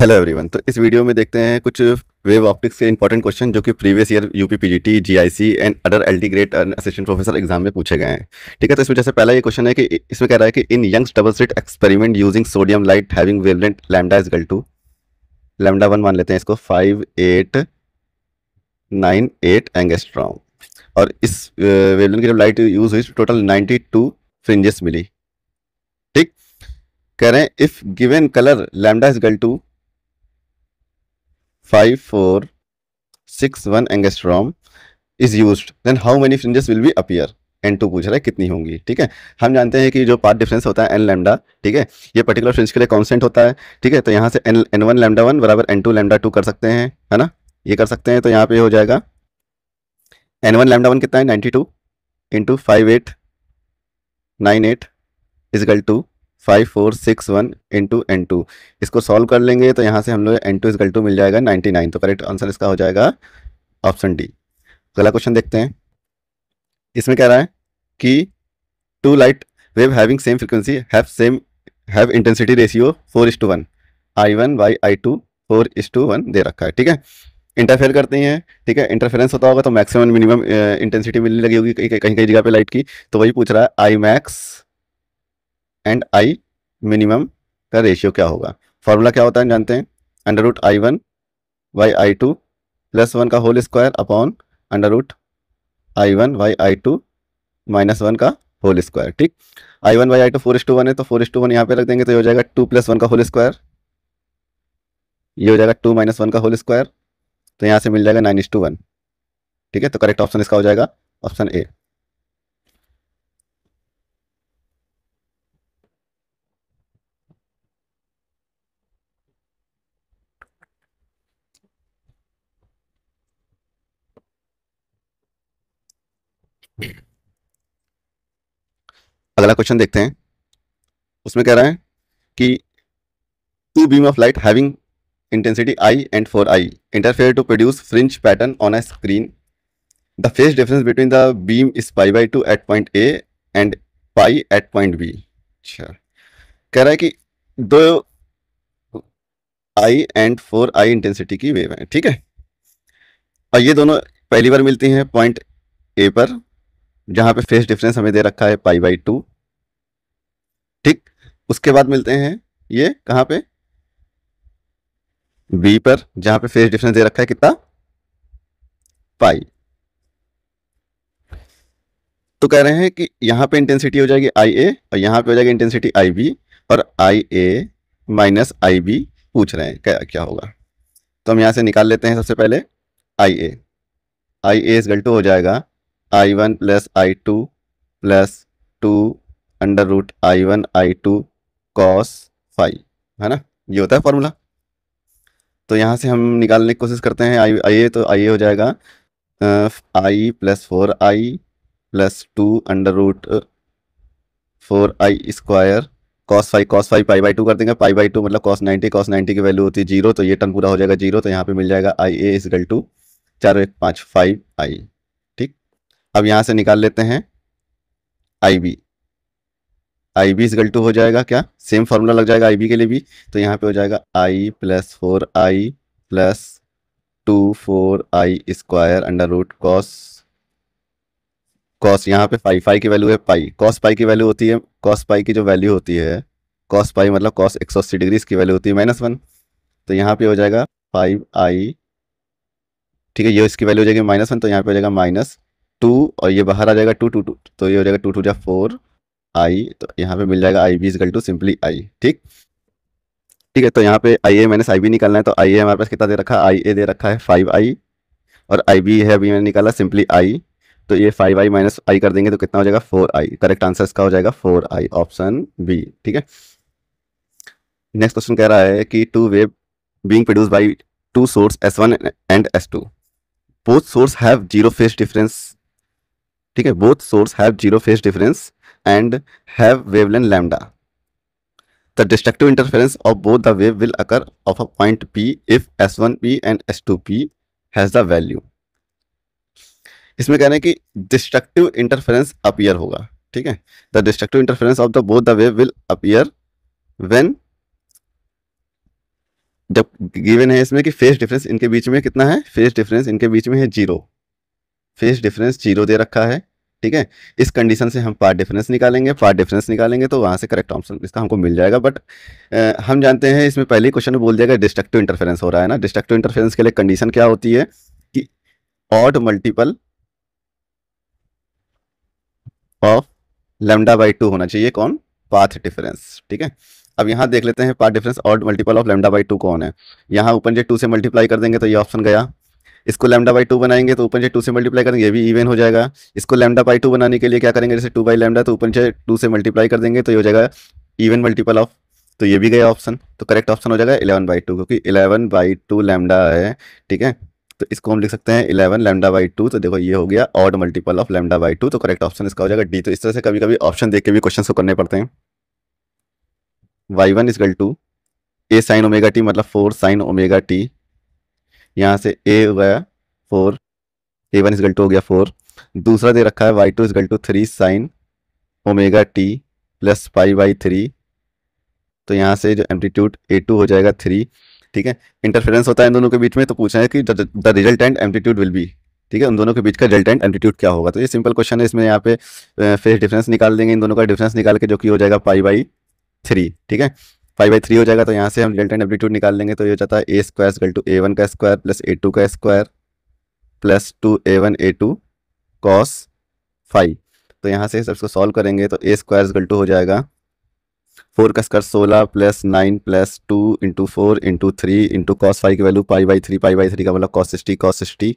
Hello everyone तो इस video में देखते हैं कुछ वेव ऑप्टिक्स के इंपॉर्टेंट क्वेश्चन जो कि previous year UP PGT GIC and other LT grade assistant professor exam में पूछे गए हैं ठीक है तो इसमें जैसे पहला ये क्वेश्चन है कि इसमें कह रहा है कि in Young's double slit experiment using sodium light having wavelength lambda is equal to lambda one मान लेते हैं इसको five eight nine eight angstrom और इस वेवलेंट की जब लाइट यूज हुई टोटल नाइन्टी टू फ्रिंजेस मिली ठीक कह रहे हैं if given colour lambda is equal to 5461 angstrom is use then how many fringes will be appear N two पूछ रहा है कितनी होंगी ठीक है हम जानते हैं कि जो पार्ट डिफरेंस होता है एन लेमडा ठीक है ये पर्टिकुलर फ्रिंज के लिए कॉन्सेंट होता है ठीक है तो यहाँ से N N one lambda one बराबर एन टू लेमडा टू कर सकते हैं है ना ये कर सकते हैं तो यहाँ पे हो जाएगा एन वन लेमडा वन कितना है ninety two into five eight nine eight is equal to five four six one to N two इसको सॉल्व कर लेंगे तो यहाँ से हम लोग N two is equal to मिल जाएगा नाइन्टी नाइन तो करेक्ट आंसर इसका हो जाएगा ऑप्शन डी अगला क्वेश्चन देखते हैं इसमें कह रहा है कि two light wave having same frequency have same have intensity ratio four is to one I one by I two four is to one दे रखा है ठीक है इंटरफेयर करते हैं ठीक है इंटरफेरेंस होता होगा तो मैक्सिमम मिनिमम इंटेंसिटी मिलने लगी होगी कहीं कहीं जगह पे लाइट की तो वही पूछ रहा है I max and I minimum का रेशियो क्या होगा फॉर्मूला क्या होता है जानते हैं under root I one by I two plus one का whole square upon under root I one by I two minus one का होल स्क्वायर ठीक I one by I two four is to one है तो four is to one यहाँ पे रख देंगे तो ये हो जाएगा टू प्लस वन का होल स्क्वायर ये हो जाएगा टू माइनस वन का होल स्क्वायर तो यहाँ से मिल जाएगा नाइन इस टू वन ठीक है तो करेक्ट ऑप्शन इसका हो जाएगा ऑप्शन ए अगला क्वेश्चन देखते हैं उसमें कह रहा है कि two beam of light having intensity I and four I interfere to produce fringe pattern on a screen the phase difference between the beam is pi by two at point A and pi at point B अच्छा कह रहा है कि दो I and four I intensity की wave है ठीक है और ये दोनों पहली बार मिलती हैं पॉइंट ए पर जहां पे फेस डिफरेंस हमें दे रखा है पाई बाई टू ठीक उसके बाद मिलते हैं ये कहाँ पे बी पर जहां पे फेस डिफरेंस दे रखा है कितना पाई तो कह रहे हैं कि यहां पे इंटेंसिटी हो जाएगी आई ए और यहां पे हो जाएगी इंटेंसिटी आई बी और आई ए माइनस आई बी पूछ रहे हैं क्या क्या होगा तो हम यहां से निकाल लेते हैं सबसे पहले आई ए आई ए इस गल्टू हो जाएगा I one plus I two plus two under root I one I two cos phi है ना ये होता है फॉर्मूला तो यहाँ से हम निकालने की कोशिश करते हैं आई आई तो आई हो जाएगा I plus four I plus two under root four I square cos phi cos phi pi by two कर देंगे पाई बाई टू मतलब कॉस नाइन्टी कॉस नाइन्टी की वैल्यू होती है जीरो तो ये टर्म पूरा हो जाएगा जीरो तो यहाँ पे मिल जाएगा आई ए इज टू चार एक पाँच फाइव आई अब यहां से निकाल लेते हैं I B I B is equal to हो जाएगा क्या सेम फॉर्मूला लग जाएगा आई बी के लिए भी तो यहां पे हो जाएगा I plus four I plus two four I square under root cos cos यहाँ पे फाइव फाइव की वैल्यू है पाई कॉस पाई की वैल्यू होती है कॉस पाई की जो वैल्यू होती है कॉस पाई मतलब कॉस एक सौ अस्सी डिग्री की वैल्यू होती है माइनस वन तो यहाँ पे हो जाएगा फाइव आई ठीक है ये इसकी वैल्यू हो जाएगी माइनस वन तो यहाँ पे हो जाएगा माइनस टू और ये बाहर आ जाएगा टू टू टू तो ये हो जाएगा टू टू जा फोर आई तो यहाँ पे मिल जाएगा I B is equal to simply I ठीक ठीक है तो यहाँ पे आई ए मैंने आई बी निकालना है तो आई ए हमारे पास कितना दे रखा है आई ए दे रखा है फाइव आई और आई बी है अभी मैंने निकाला सिंपली आई तो ये फाइव आई माइनस आई कर देंगे तो कितना हो जाएगा फोर आई करेक्ट आंसर इसका हो जाएगा फोर आई ऑप्शन बी ठीक है नेक्स्ट क्वेश्चन कह रहा है कि two wave being produce by two source S one and S two both source have zero phase difference ठीक है both source have zero phase difference and have wavelength lambda both the wave will occur of a point P if S one P and S two P has the value इसमें कह रहे हैं कि destructive interference appear होगा ठीक है the destructive interference of the both the wave will appear when जब given है इसमें कि फेस डिफरेंस इनके बीच में कितना है फेस डिफरेंस इनके बीच में है जीरो फेस डिफरेंस जीरो दे रखा है ठीक है इस कंडीशन से हम पार्ट डिफरेंस निकालेंगे पार्ट डिफरेंस निकालेंगे तो वहाँ से करेक्ट ऑप्शन इसका हमको मिल जाएगा बट हम जानते हैं इसमें पहले क्वेश्चन में बोल दिया गया डिस्ट्रक्टिव इंटरफेरेंस हो रहा है ना डिस्ट्रक्टिव इंटरफेरेंस के लिए कंडीशन क्या होती है कि odd multiple of lambda by two होना चाहिए कौन पाथ डिफरेंस ठीक है अब यहाँ देख लेते हैं path difference odd multiple of lambda by two कौन है यहाँ ऊपर जे टू से मल्टीप्लाई कर देंगे तो ये ऑप्शन गया इसको लैमडा बाई टू बनाएंगे तो ऊपर से टू से मल्टीप्लाई करेंगे ये भी इवन हो जाएगा इसको लैमडा बाई टू बनाने के लिए क्या करेंगे जैसे टू बाई लैमडा तो ऊपर से टू से मल्टीप्लाई कर देंगे तो ये हो जाएगा इवन मल्टीपल ऑफ तो ये भी गया ऑप्शन तो करेक्ट ऑप्शन हो जाएगा इलेवन बाई टू क्योंकि इलेवन बाई टू लैमडा है ठीक है तो इसको हम लिख सकते हैं इलेवन लैमडा बाई टू तो देखो ये हो गया odd multiple of lambda by two तो करेक्ट ऑप्शन इसका हो जाएगा डी तो इस तरह से कभी कभी ऑप्शन देख के भी क्वेश्चन को करने पड़ते हैं Y one equal to A sine omega T मतलब फोर साइन ओमेगा टी यहाँ से ए हो गया four A one is equal to हो गया फोर दूसरा दे रखा है Y two is equal to three sine omega T plus phi by three तो यहाँ से जो एम्पलीट्यूड ए टू हो जाएगा थ्री ठीक है इंटरफेरेंस होता है इन दोनों के बीच में तो पूछा है कि the resultant amplitude will be ठीक है उन दोनों के बीच का रिजल्ट एंड एम्पलीट्यूड क्या होगा तो ये सिंपल क्वेश्चन है इसमें यहाँ पे फेस डिफरेंस निकाल देंगे इन दोनों का डिफरेंस निकाल के जो कि हो जाएगा पाई बाई थ्री ठीक है फाइव बाई थ्री हो जाएगा तो यहाँ से हम डेल्टा एंड एम्पलीट्यूड निकाल लेंगे तो ये हो जाता है A square equal to A one का स्क्वायर प्लस ए टू का square plus two A one A two cos phi तो यहाँ से सब इसको सॉल्व करेंगे तो ए स्क्वायर गल टू हो जाएगा फोर का स्क्वायर सोलह plus nine plus two into four into three into cos five की value pi by three pi by three का मतलब कॉस सिक्सटी कॉस सिक्सटी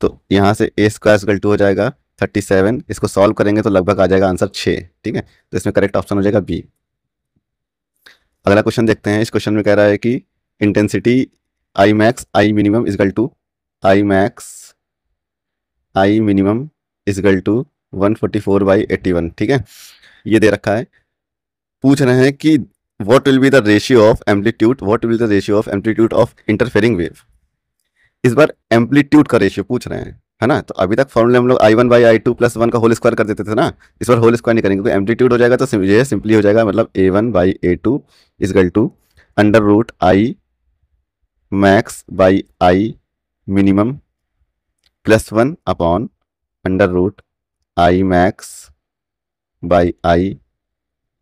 तो यहाँ से ए स्क्वायर गल टू हो जाएगा थर्टी सेवन इसको सॉल्व करेंगे तो लगभग आ जाएगा आंसर छः ठीक है तो इसमें करेक्ट ऑप्शन हो जाएगा बी अगला क्वेश्चन देखते हैं इस क्वेश्चन में कह रहा है कि intensity I max I minimum is equal to I max I minimum is equal to one forty four by eighty one ठीक है ये दे रखा है पूछ रहे हैं कि what will be the ratio of amplitude what will the ratio of amplitude of interfering wave इस बार एम्पलीट्यूड का रेशियो पूछ रहे हैं है ना तो अभी तक फॉर्मूले हम लोग I one by I two plus one का होल स्क्वायर कर देते थे ना इस बार होल स्क्वायर नहीं करेंगे क्योंकि एम्पलीट्यूड हो जाएगा तो ये सिंपली हो जाएगा मतलब A one by A two is equal to under root I max by I minimum plus one upon under root I max by I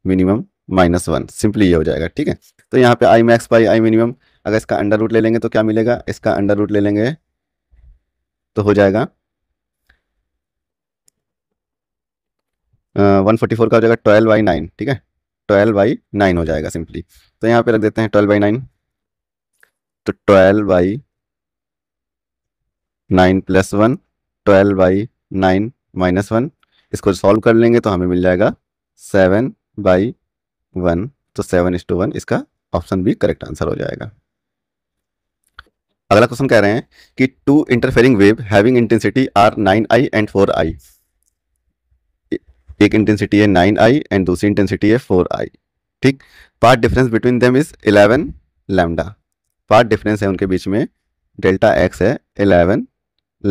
minimum minus one simply ये हो जाएगा ठीक है तो यहाँ पे I max by I minimum अगर इसका अंडर रूट ले लेंगे तो क्या मिलेगा इसका अंडर रूट ले लेंगे तो हो जाएगा वन फोर्टी फोर का हो जाएगा ट्वेल्व बाई नाइन ठीक है ट्वेल्व बाई नाइन हो जाएगा सिंपली तो यहाँ पे रख देते हैं ट्वेल्व बाई नाइन तो twelve by nine plus one twelve by nine minus one इसको सॉल्व कर लेंगे तो हमें मिल जाएगा सेवन बाई वन तो सेवन इस टू वन इसका ऑप्शन भी करेक्ट आंसर हो जाएगा अगला क्वेश्चन कह रहे हैं कि two interfering wave having intensity are nine I and four I एक इंटेंसिटी है नाइन आई एंड दूसरी इंटेंसिटी है फोर आई ठीक part difference between them is eleven lambda path difference है उनके बीच में डेल्टा एक्स है इलेवन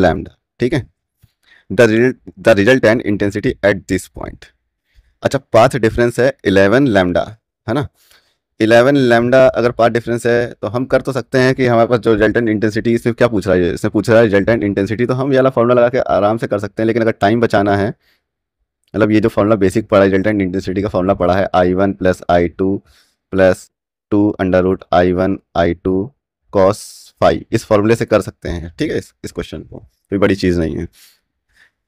लैमडा ठीक है the resultant intensity at this point अच्छा पाथ डिफरेंस है इलेवन लैमडा है ना इलेवन लेमडा अगर पार्ट डिफरेंस है तो हम कर तो सकते हैं कि हमारे पास जो रिजल्टेंट इंटेंसिटी इसमें क्या पूछ रहा है इसमें पूछ रहा है रिजल्टेंट इंटेंसिटी तो हम ये फॉर्मूला लगा के आराम से कर सकते हैं लेकिन अगर टाइम बचाना है मतलब ये जो फॉर्मूला बेसिक पड़ा है रिजल्टेंट इंटेंसिटी का फॉर्मूला पढ़ा है I one plus I two plus two under root I one I two cos phi इस फॉर्मूले से कर सकते हैं ठीक है इस इस क्वेश्चन को कोई बड़ी चीज़ नहीं है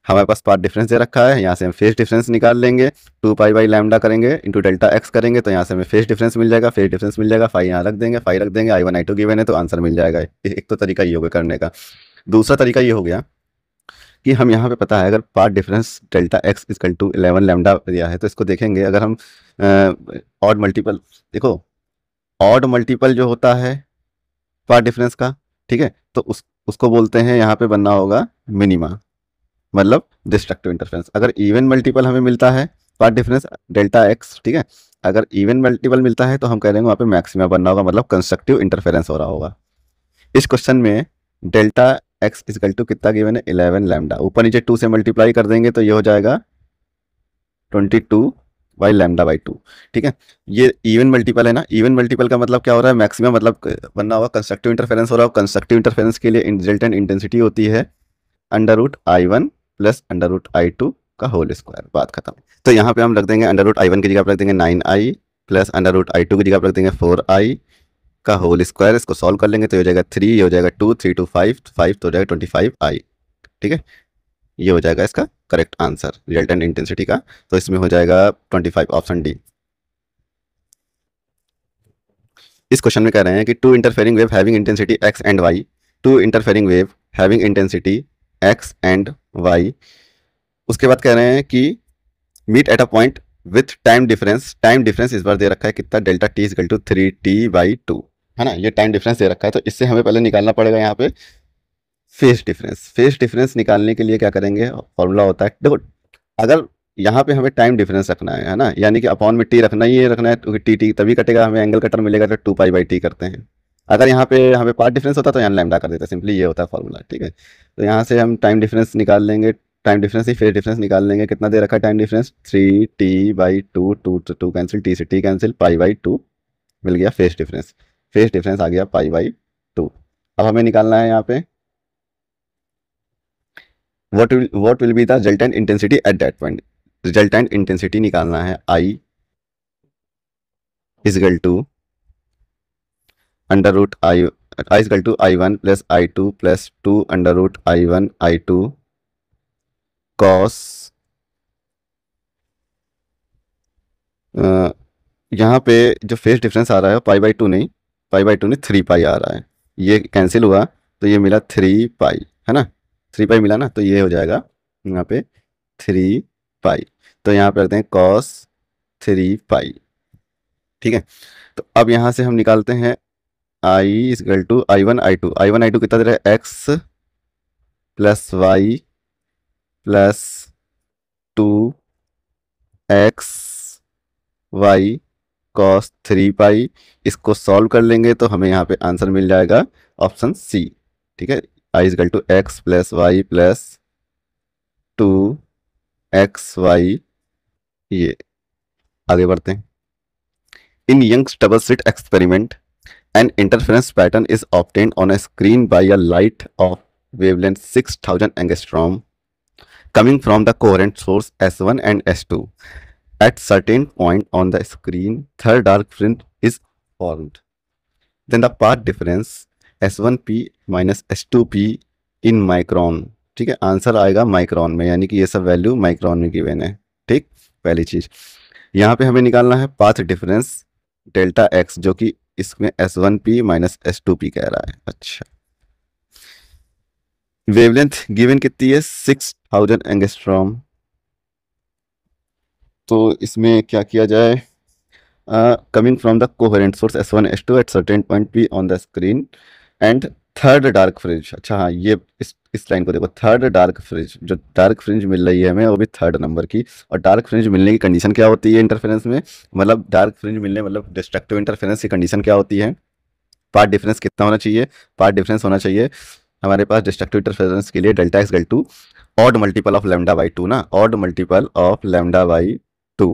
हमारे पास पार्ट डिफरेंस दे रखा है यहाँ से हम फेस डिफरेंस निकाल लेंगे टू पाई बाई लैमडा करेंगे इंटू डेल्टा एक्स करेंगे तो यहाँ से हमें फेस डिफरेंस मिल जाएगा फेस डिफरेंस मिल जाएगा फाइव यहाँ रख देंगे फाइव रख देंगे I one I two given है तो आंसर मिल जाएगा एक तो तरीका ये हो गया करने का दूसरा तरीका ये हो गया कि हम यहाँ पे पता है अगर path difference delta x is equal to eleven lambda दिया है तो इसको देखेंगे अगर हम ऑड मल्टीपल देखो ऑड मल्टीपल जो होता है पार्ट डिफरेंस का ठीक है तो उस उसको बोलते हैं यहाँ पे बनना होगा मिनिमा मतलब डिस्ट्रक्टिव इंटरफेरेंस अगर इवन मल्टीपल हमें मिलता है पार्ट डिफरेंस डेल्टा एक्स ठीक है अगर इवन मल्टीपल मिलता है तो हम कह रहे हैं वहाँ पे मैक्सिमा बनना होगा मतलब कंस्ट्रक्टिव इंटरफेरेंस हो रहा होगा इस क्वेश्चन में डेल्टा एक्स गल टू कितना गिवन है इलेवन लैमडा ऊपर नीचे टू से मल्टीप्लाई कर देंगे तो ये हो जाएगा twenty two by lambda by two ठीक है ये इवन मल्टीपल है ना इवन मल्टीपल का मतलब क्या हो रहा है मैक्सिमम मतलब बनना होगा कंस्ट्रक्टिव इंटरफेरेंस हो रहा होगा कंस्ट्रक्टिव इंटरफेरेंस के लिए रिजल्टेंट इंटेंसिटी होती है under root I one plus under root I two का होल स्क्वायर बात खत्म तो यहाँ पे हम रख देंगे अंडर रूट आई वन की जगह पर रख देंगे nine I plus under root I two की जगह पर रख देंगे फोर आई का होल स्क्वायर इसको सॉल्व कर लेंगे तो ये हो जाएगा थ्री ये हो जाएगा two three two five five तो हो जाएगा ट्वेंटी फाइव आई ठीक है ये हो जाएगा इसका करेक्ट आंसर एंड इंटेंसिटी का तो इसमें हो जाएगा ट्वेंटी फाइव ऑप्शन डी इस क्वेश्चन में कह रहे हैं कि two interfering wave having intensity x and y two interfering wave having intensity x and y उसके बाद कह रहे हैं कि meet at a point with time difference time difference इस बार दे रखा है कितना delta t is equal to three t by two है ना ये टाइम डिफरेंस दे रखा है तो इससे हमें पहले निकालना पड़ेगा यहाँ पे फेस डिफरेंस फेस डिफरेंस निकालने के लिए क्या करेंगे फॉर्मूला होता है देखो अगर यहाँ पे हमें टाइम डिफरेंस रखना है है ना यानी कि अपॉन में टी रखना ही रखना है क्योंकि टी टी तभी कटेगा हमें एंगल कटर मिलेगा तो टू पाई बाई टी करते हैं अगर यहाँ पे हमें पार्ट डिफरेंस होता तो यहाँ लैमडा कर देता सिंपली ये होता है फॉर्मूला ठीक है तो यहाँ से हम टाइम डिफरेंस निकाल लेंगे टाइम डिफरेंस ही फेस डिफरेंस निकाल लेंगे कितना दे रखा है time difference three t by two two two cancel t से t cancel pi by two मिल गया फेस डिफरेंस फेस डिफरेंस आ गया पाई बाई टू अब हमें निकालना है यहाँ पे what will what will be the resultant intensity at that point resultant intensity निकालना है I equal to under root I I is equal to I one plus I two plus two under root I one I two cos यहाँ पे जो face difference आ रहा है पाई by two नहीं pi by two नहीं three pi आ रहा है ये कैंसिल हुआ तो ये मिला थ्री पाई है ना थ्री पाई मिला ना तो ये हो जाएगा यहाँ पे थ्री पाई तो यहाँ पे रखते हैं कॉस थ्री पाई ठीक है तो अब यहाँ से हम निकालते हैं I is equal to I one I two I one I two कितना दे रहा है x plus y plus two x y cos three pi इसको सॉल्व कर लेंगे तो हमें यहाँ पे आंसर मिल जाएगा ऑप्शन सी ठीक है I is equal to x plus y plus two x y ये आगे बढ़ते हैं in Young's double slit experiment an interference pattern is obtained on a screen by a light of wavelength six thousand angstrom coming from the coherent source S one and S two at certain point on the screen third dark fringe is form then the path difference S one P minus S two P in micron ठीक है answer आएगा micron में यानी कि ये सब value micron में given है ठीक पहली चीज यहाँ पे हमें निकालना है पाथ डिफरेंस डेल्टा एक्स जो कि इसमें S one P minus S two P कह रहा है अच्छा वेवलेंथ गिवन कितनी है सिक्स थाउजेंड एंगस्ट्रॉम तो इसमें क्या किया जाए coming from the coherent source S one S two at certain point P on the screen and third dark fringe अच्छा हाँ ये इस इस लाइन को देखो थर्ड डार्क फ्रिज जो डार्क फ्रिज मिल रही है हमें वो भी थर्ड नंबर की और डार्क फ्रिज मिलने की कंडीशन क्या होती है इंटरफेरेंस में मतलब डार्क फ्रिज मिलने मतलब डिस्ट्रक्टिव इंटरफेरेंस की कंडीशन क्या होती है पार्ट डिफरेंस कितना होना चाहिए पार्ट डिफरेंस होना चाहिए हमारे पास डिस्ट्रक्टिव इंटरफेरेंस के लिए delta x equal to odd multiple of lambda by two ना odd multiple of lambda by two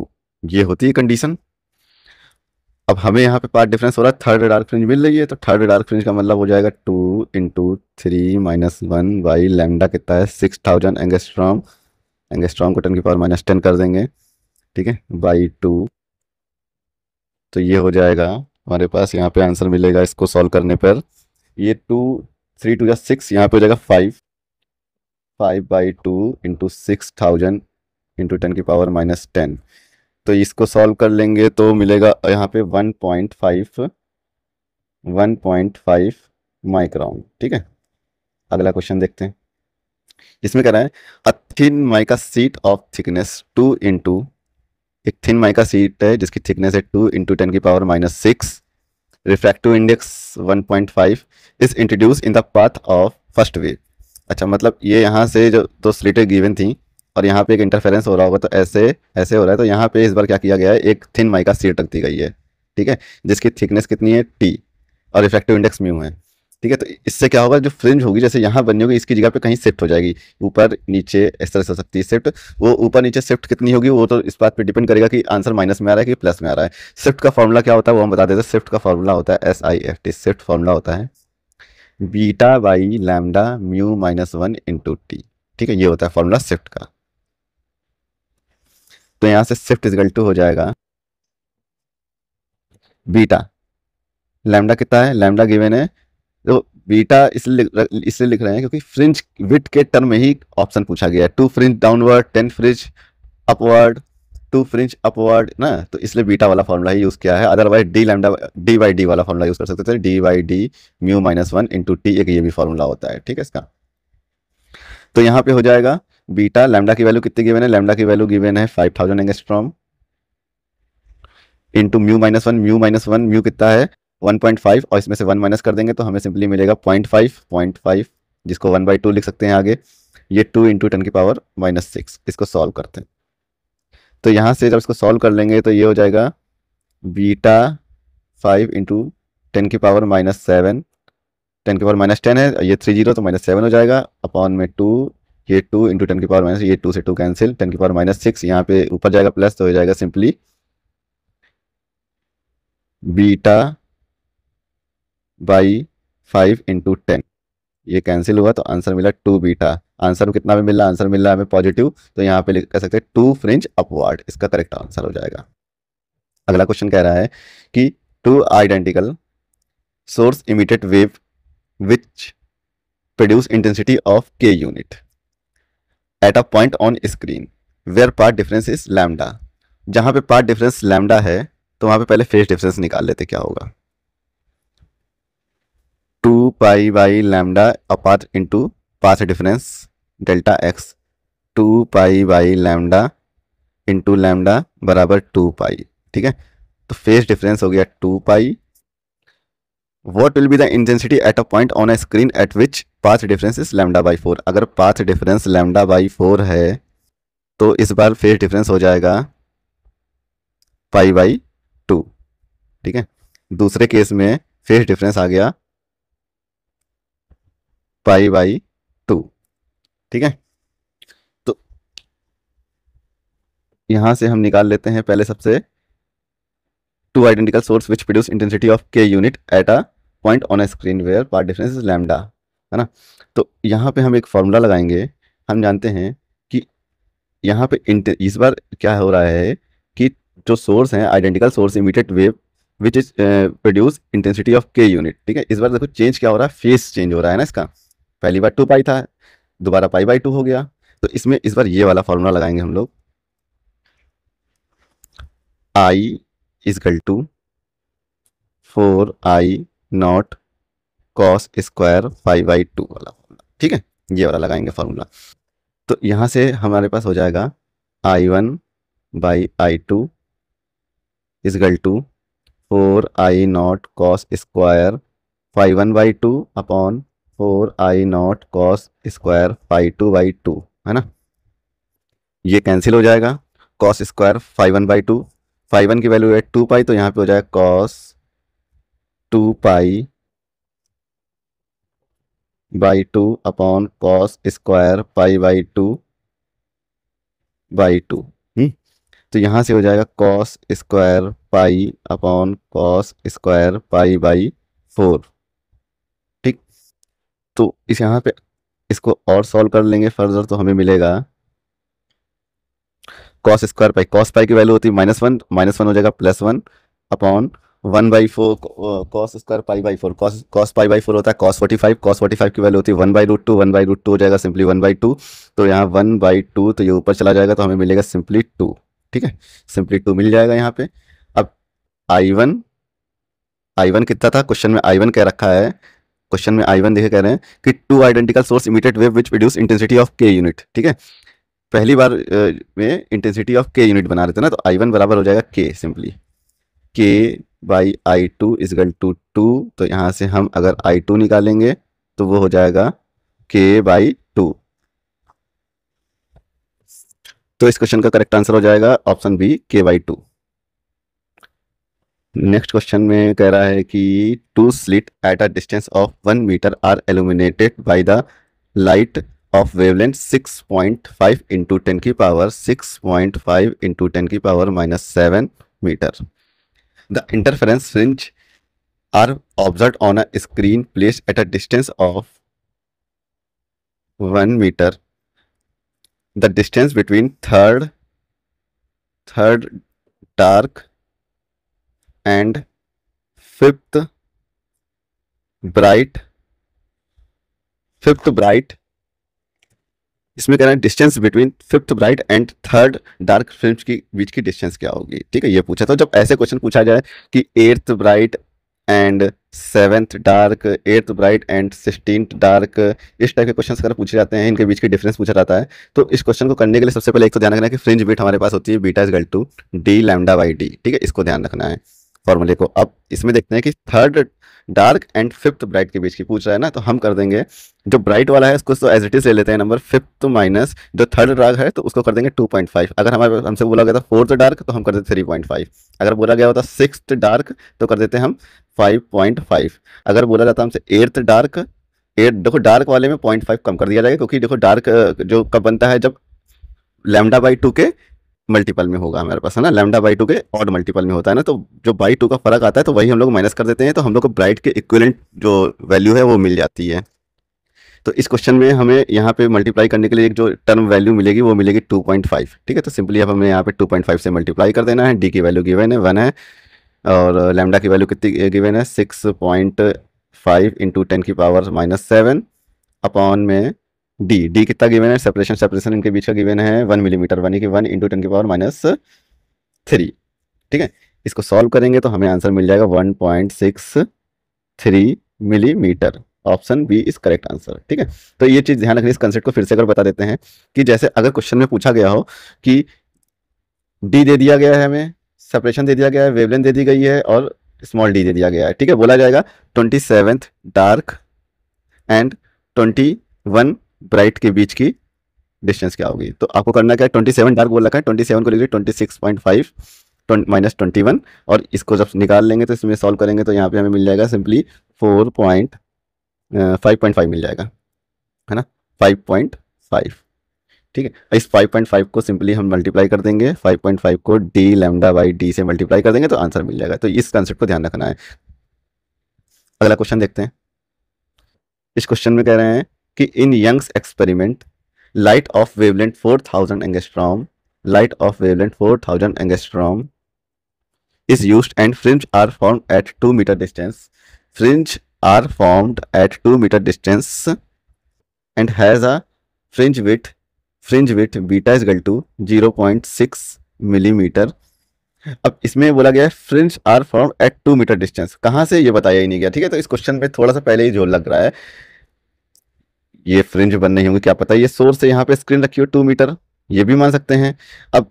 ये होती है कंडीशन अब हमें यहाँ पे पार्ट डिफरेंस हो रहा है थर्ड डार्क फ्रिंज मिल रही है तो थर्ड डार्क फ्रिंज का मतलब हो जाएगा two into three minus one by lambda कितना है सिक्स थाउजेंड एंगस्ट्रॉम एंगस्ट्रॉम को टेन की पावर माइनस टेन कर देंगे ठीक है बाई टू तो ये हो जाएगा हमारे पास यहाँ पे आंसर मिलेगा इसको सॉल्व करने पर ये टू थ्री टू या सिक्स यहाँ पे हो जाएगा five five by two into six thousand into ten की पावर माइनस टेन तो इसको सॉल्व कर लेंगे तो मिलेगा यहाँ पे 1.5 1.5 माइक्रॉन ठीक है अगला क्वेश्चन देखते हैं इसमें कह रहा है a thin mica sheet of thickness two into एक थिन माइका सीट है जिसकी थिकनेस है टू इंटू टेन की power minus six refractive index 1.5 is introduce in the path of first wave अच्छा मतलब ये यहाँ से जो दो स्लिटें गिवन थी और यहाँ पे एक इंटरफेरेंस हो रहा होगा तो ऐसे ऐसे हो रहा है तो यहाँ पे इस बार क्या किया गया है एक थिन माई का सीट रख दी गई है ठीक है जिसकी थिकनेस कितनी है टी और इफेक्टिव इंडेक्स म्यू है ठीक है तो इससे क्या होगा जो फ्रिंज होगी जैसे यहाँ बनी होगी इसकी जगह पे कहीं शिफ्ट हो जाएगी ऊपर नीचे इस तरह से हो सकती है शिफ्ट वो ऊपर नीचे शिफ्ट कितनी होगी वो तो इस बात पे डिपेंड करेगा कि आंसर माइनस में आ रहा है कि प्लस में आ रहा है शिफ्ट का फॉर्मूला क्या होता है वो हम बता देते हैं शिफ्ट का फॉर्मूला होता है S I F T shift formula होता है beta by lambda mu minus one into t ठीक है ये होता है फॉर्मूला शिफ्ट का तो यहाँ से शिफ्ट इजगल टू हो जाएगा बीटा लैमडा कितना है लैमडा गिवेन है तो बीटा इसलिए इसलिए लिख रहे हैं क्योंकि फ्रिंज विथ के टर्म में ही ऑप्शन पूछा गया है two fringe downward ten fringe upward two fringe upward ना तो इसलिए बीटा वाला फॉर्मूला ही यूज़ किया है otherwise D lambda D by D वाला फॉर्मूला यूज़ कर सकते थे D by D mu minus one into t एक ये भी फॉर्मूला होता है ठीक है इसका तो यहाँ पे हो जाएगा बीटा लैमडा की वैल्यू कितनी गिवन है लैमडा की वैल्यू गिवन है five thousand angstrom into mu minus one mu minus one mu कितना है वन पॉइंट फाइव और इसमें से वन माइनस कर देंगे तो हमें सिंपली मिलेगा पॉइंट फाइव पॉइंट फाइव जिसको वन बाई टू लिख सकते हैं आगे ये टू इंटू टेन की पावर माइनस सिक्स इसको सॉल्व करते हैं तो यहाँ से जब इसको सॉल्व कर लेंगे तो ये हो जाएगा बीटा फाइव इंटू टेन की पावर माइनस सेवन टेन की पावर माइनस टेन है ये थ्री जीरो तो माइनस सेवन हो जाएगा अपॉन में टू ये टू इंटू टेन की पावर माइनस ये टू से टू कैंसिल टेन की पावर माइनस सिक्स यहाँ पे ऊपर जाएगा प्लस तो हो जाएगा simply beta by five into ten ये कैंसिल हुआ तो आंसर मिला टू बीटा आंसर कितना भी मिला आंसर मिला हमें पॉजिटिव तो यहाँ पे कह सकते हैं टू फ्रिंज अपवर्ड इसका करेक्ट आंसर हो जाएगा अगला क्वेश्चन कह रहा है कि two identical source emitted wave which produce intensity of K unit at a point on screen where path difference is lambda जहां पे पार्ट डिफरेंस लैमडा है तो वहां पे पहले फेस डिफरेंस निकाल लेते क्या होगा two pi by lambda apart into path difference delta x two pi by lambda into lambda बराबर टू पाई ठीक है तो फेस डिफरेंस हो गया two pi what will be the intensity at a point on a screen at which path difference is lambda by four अगर path difference lambda by four है तो इस बार फेस डिफरेंस हो जाएगा पाई बाई टू ठीक है दूसरे केस में फेस डिफरेंस आ गया पाई बाई टू ठीक है तो यहां से हम निकाल लेते हैं पहले सबसे two identical source which produce intensity of K unit at a point on screen where path difference is lambda है ना तो यहाँ पे हम एक फॉर्मूला लगाएंगे हम जानते हैं कि यहाँ पे इस बार क्या हो रहा है कि जो सोर्स है identical source emitted wave which is produce intensity of K unit ठीक है इस बार देखो चेंज क्या हो रहा है फेस चेंज हो रहा है ना इसका पहली बार टू पाई था दोबारा पाई बाई टू हो गया तो इसमें इस बार ये वाला फॉर्मूला लगाएंगे हम लोग I is equal to four I not cos square five by two वाला फॉर्मूला ठीक है ये वाला लगाएंगे फार्मूला तो यहाँ से हमारे पास हो जाएगा I one by I two is equal to four I not cos square phi one by two upon four I not cos square phi two by two है ना ये कैंसिल हो जाएगा cos square phi one by two phi one की value है two pi तो यहाँ पे हो जाएगा cos two pi by two upon cos square pi by two by two हम्म? तो यहां से हो जाएगा cos square pi upon cos square pi by four ठीक तो इस यहां पे इसको और सॉल्व कर लेंगे फर्दर तो हमें मिलेगा cos square pi cos pi की वैल्यू होती है माइनस वन माइनस वन हो जाएगा plus one upon one by four cos square pi by four cos cos pi by four होता है cos forty five cos forty five की value होती है one by root two one by root two हो जाएगा simply one by two तो यहाँ one by two तो ये ऊपर चला जाएगा तो हमें मिलेगा सिंपली टू ठीक है सिंपली टू मिल जाएगा यहाँ पे अब आई वन आई वन कितना था क्वेश्चन में आई वन कह रखा है क्वेश्चन में आई वन देखे कह रहे हैं कि two identical source emitted wave which produce intensity of K unit ठीक है पहली बार में इंटेंसिटी ऑफ के यूनिट बना रहे थे ना तो आई वन बराबर हो जाएगा K simply K by I two equal to two तो यहाँ से हम अगर आई टू निकालेंगे तो वो हो जाएगा के बाई टू तो इस क्वेश्चन का करेक्ट आंसर हो जाएगा option B K by two next question में कह रहा है कि two slit at a distance of one metre are illuminated by the light of wavelength 6.5 point five into ten की power 6.5 point five into ten की power minus seven metre The interference fringe are observed on a screen placed at a distance of 1 meter. The distance between third, third dark and fifth bright, fifth bright इसमें कहना है distance between fifth bright and third dark film की बीच की distance क्या होगी ठीक है ये पूछा था जब ऐसे क्वेश्चन पूछा जाए कि eighth bright and seventh dark eighth bright and sixteen dark इस टाइप के क्वेश्चन अगर पूछे जाते हैं इनके बीच के डिफरेंस पूछा जाता है तो इस क्वेश्चन को करने के लिए सबसे पहले एक तो ध्यान रखना है कि फ्रिंज बीट हमारे पास होती है beta is equal to D lambda by D ठीक है इसको ध्यान रखना है फॉर्मूले को अब इसमें देखते हैं कि third dark and fifth bright के बीच की पूछ रहा है ना तो हम कर देंगे जो ब्राइट वाला है उसको तो एज इट इज ले लेते हैं नंबर फिफ्थ माइनस जो थर्ड डार्क है तो उसको कर देंगे टू पॉइंट फाइव अगर हमारे हमसे बोला गया था फोर्थ डार्क तो हम कर देते थ्री पॉइंट फाइव अगर बोला गया होता सिक्स डार्क तो कर देते हम फाइव पॉइंट फाइव अगर बोला जाता हमसे एट्थ डार्क एट देखो डार्क वाले में पॉइंट फाइव कम कर दिया जाएगा क्योंकि देखो डार्क जो कब बनता है जब लेमडा बाई टू के मल्टीपल में होगा हमारे पास है ना लेमडा बाई टू के ऑड मल्टीपल में होता है ना तो जो बाई टू का फर्क आता है तो वही हम लोग माइनस कर देते हैं तो हम लोग को ब्राइट के इक्वलेंट जो वैल्यू है वो मिल जाती है तो इस क्वेश्चन में हमें यहाँ पे मल्टीप्लाई करने के लिए एक जो टर्म वैल्यू मिलेगी वो मिलेगी 2.5 ठीक है तो सिंपली अब हमें यहाँ पे 2.5 से मल्टीप्लाई कर देना है डी की वैल्यू गिवन है वन है और लेमडा की वैल्यू कितनी गिवन है six point five into ten की पावर माइनस सेवन अपॉन में डी डी कितना गिवन है सेपरेशन सेपरेशन इनके बीच का गिवन है वन मिलीमीटर वन की वन इंटू टेन की पावर माइनस थ्री ठीक है इसको सॉल्व करेंगे तो हमें आंसर मिल जाएगा one point six three millimetre option B is correct answer ठीक है तो ये चीज़ ध्यान रखनी इस कंसेप्ट को फिर से अगर बता देते हैं कि जैसे अगर क्वेश्चन में पूछा गया हो कि डी दे दिया गया है हमें सेपरेशन दे दिया गया है वेवलेंथ दे दी गई है और स्मॉल डी दे दिया गया है ठीक है बोला जाएगा twenty seventh dark and twenty one bright के बीच की डिस्टेंस क्या होगी तो आपको करना क्या ट्वेंटी सेवन डार्क बोल रखा है ट्वेंटी सेवन को लीजिए twenty six point five minus twenty one और इसको जब निकाल लेंगे तो इसमें सॉल्व करेंगे तो यहाँ पे हमें मिल जाएगा simply four point five point five मिल जाएगा है ना फाइव पॉइंट फाइव ठीक है इस फाइव पॉइंट फाइव को सिंपली हम मल्टीप्लाई कर देंगे फाइव पॉइंट फाइव को डी लेमडा बाई डी से मल्टीप्लाई कर देंगे तो आंसर मिल जाएगा तो इस कंसेप्ट को ध्यान रखना है अगला क्वेश्चन देखते हैं इस क्वेश्चन में कह रहे हैं कि in Young's experiment light of wavelength four thousand angstrom light of wavelength four thousand angstrom is use and fringe are form at two metre distance fringe are formed at two metre distance and has a fringe width fringe width beta is equal to zero point six millimetre अब इसमें बोला गया है fringe are form at two metre distance कहां से ये बताया ही नहीं गया ठीक है तो इस क्वेश्चन में थोड़ा सा पहले ही जोर लग रहा है ये फ्रिंज बनने होंगे क्या पता ये सोर्स है यहाँ पे स्क्रीन रखी हो टू मीटर ये भी मान सकते हैं अब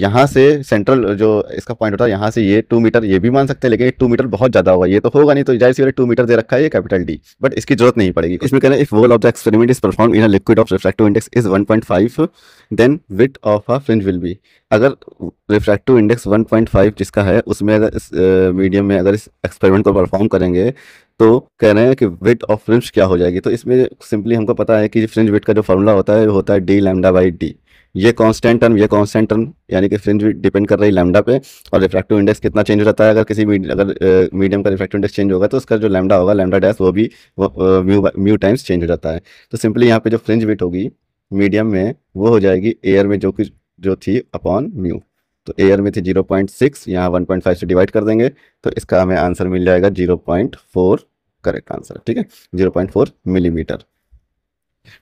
यहाँ से सेंट्रल जो इसका पॉइंट होता है यहाँ से ये टू मीटर ये भी मान सकते हैं लेकिन टू मीटर बहुत ज्यादा होगा ये तो होगा नहीं तो जाहिर सी टू मीटर दे रखा है ये कैपिटल डी बट इसकी जरूरत नहीं पड़ेगी इसमें कहना if whole of the experiment is perform in liquid of refractive index is one point five then width of a fringe will be अगर refractive index one point five जिसका है उसमें अगर इस मीडियम में अगर इस एक्सपेरिमेंट को परफॉर्म करेंगे तो कह रहे हैं कि विट ऑफ फ्रिंज क्या हो जाएगी तो इसमें सिंपली हमको पता है कि फ्रिंज विट का जो फॉर्मूला होता है वो होता है डी लैमडा बाई डी ये कॉन्स्टेंट टर्म ये कॉन्स्टेंट टर्म यानी कि फ्रिंज भी डिपेंड कर रही है लैमडा पे और रिफ्रैक्टिव इंडेक्स कितना चेंज हो जाता है अगर किसी अगर मीडियम का रिफ्रैक्टिव इंडेक्स चेंज होगा तो उसका जो लैमडा होगा लैमडा डैस वो भी म्यू टाइम्स चेंज हो जाता है तो सिंपली यहाँ पे जो फ्रिंज वीट होगी मीडियम में वो हो जाएगी एयर में जो कि जो थी अपॉन म्यू तो एयर में थी जीरो पॉइंट सिक्स यहाँ वन पॉइंट फाइव से डिवाइड कर देंगे तो इसका हमें आंसर मिल जाएगा zero point four correct answer ठीक है जीरो पॉइंट फोर मिलीमीटर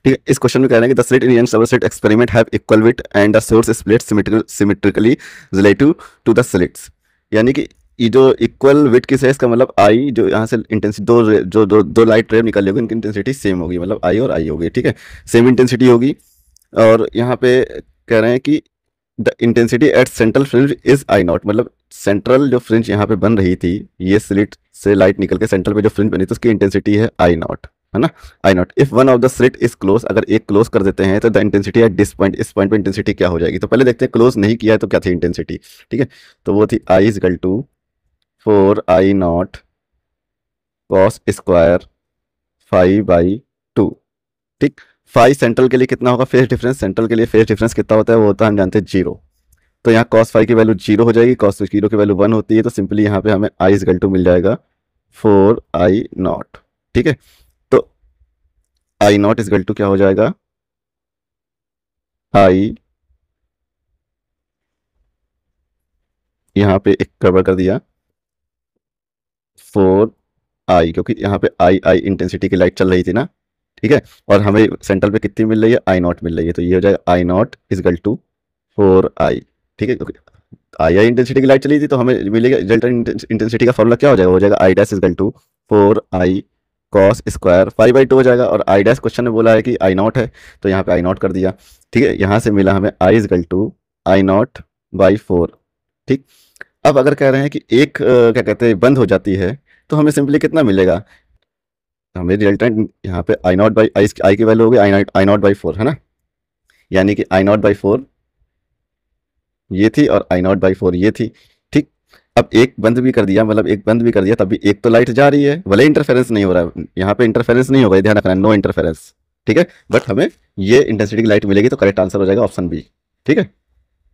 ठीक है इस क्वेश्चन में कह रहे हैं कि द स्लिट इन सर्वर slit experiment have equal width and the source split symmetrically relative to the slits यानी कि ये जो इक्वल विट की है इसका मतलब आई जो यहाँ से इंटेंसिटी दो जो दो, दो लाइट रेव निकाली होगी इनकी इंटेंसिटी सेम होगी मतलब आई और आई होगी ठीक है सेम इंटेंसिटी होगी और यहाँ पे कह रहे हैं कि the intensity at central fringe is I nought मतलब सेंट्रल जो फ्रिंज यहाँ पे बन रही थी ये स्लिट से लाइट निकल के सेंट्रल पे जो फ्रिंज बनी थी उसकी इंटेंसिटी है आई नॉट है ना I nought if one of the slit is close अगर एक क्लोज कर देते हैं तो the intensity at this point इस पॉइंट पे इंटेंसिटी क्या हो जाएगी तो पहले देखते हैं क्लोज नहीं किया है तो क्या थी इंटेंसिटी ठीक है तो वो थी I is equal to four I not cos square five by two ठीक फाइव सेंट्रल के लिए कितना होगा फेस डिफरेंस सेंट्रल के लिए फेस डिफरेंस कितना होता है वो होता है हम जानते हैं जीरो तो यहाँ कॉस फाइव की वैल्यू जीरो हो जाएगी कॉस जीरो की वैल्यू वन होती है तो सिंपली यहाँ पे हमें आई इजगल टू मिल जाएगा फोर आई नॉट ठीक है आई नॉट इज टू क्या हो जाएगा आई यहाँ पे एक कवर कर दिया फोर आई क्योंकि यहाँ पे आई आई इंटेंसिटी की लाइट चल रही थी ना ठीक है और हमें सेंट्रल पे कितनी मिल रही है आई नॉट मिल रही है तो ये हो जाएगा I nought is equal to four I ठीक है आई आई इंटेंसिटी की लाइट चली थी तो हमें मिलेगा रिजल्ट इंटेंसिटी का फॉर्मूला क्या हो जाएगा हो जाएगा I dash is equal to four I cos square five by two हो जाएगा और आई डैस क्वेश्चन ने बोला है कि आई नॉट है तो यहाँ पे आई नॉट कर दिया ठीक है यहाँ से मिला हमें I is equal to I nought by four ठीक अब अगर कह रहे हैं कि एक क्या कहते हैं बंद हो जाती है तो हमें सिंपली कितना मिलेगा तो हमें रिजल्टेंट यहाँ पे आई नॉट बाई आई आई की वैल्यू होगी I nought I nought by four है ना यानी कि आई नॉट बाई फोर ये थी और आई नॉट बाई फोर ये थी अब एक बंद भी कर दिया मतलब एक बंद भी कर दिया तब भी एक तो लाइट जा रही है भले इंटरफेरेंस नहीं हो रहा है यहाँ पे इंटरफेरेंस नहीं होगा ध्यान रखना नो इंटरफेरेंस ठीक है बट हमें ये इंटेंसिटी की लाइट मिलेगी तो करेक्ट आंसर हो जाएगा ऑप्शन बी ठीक है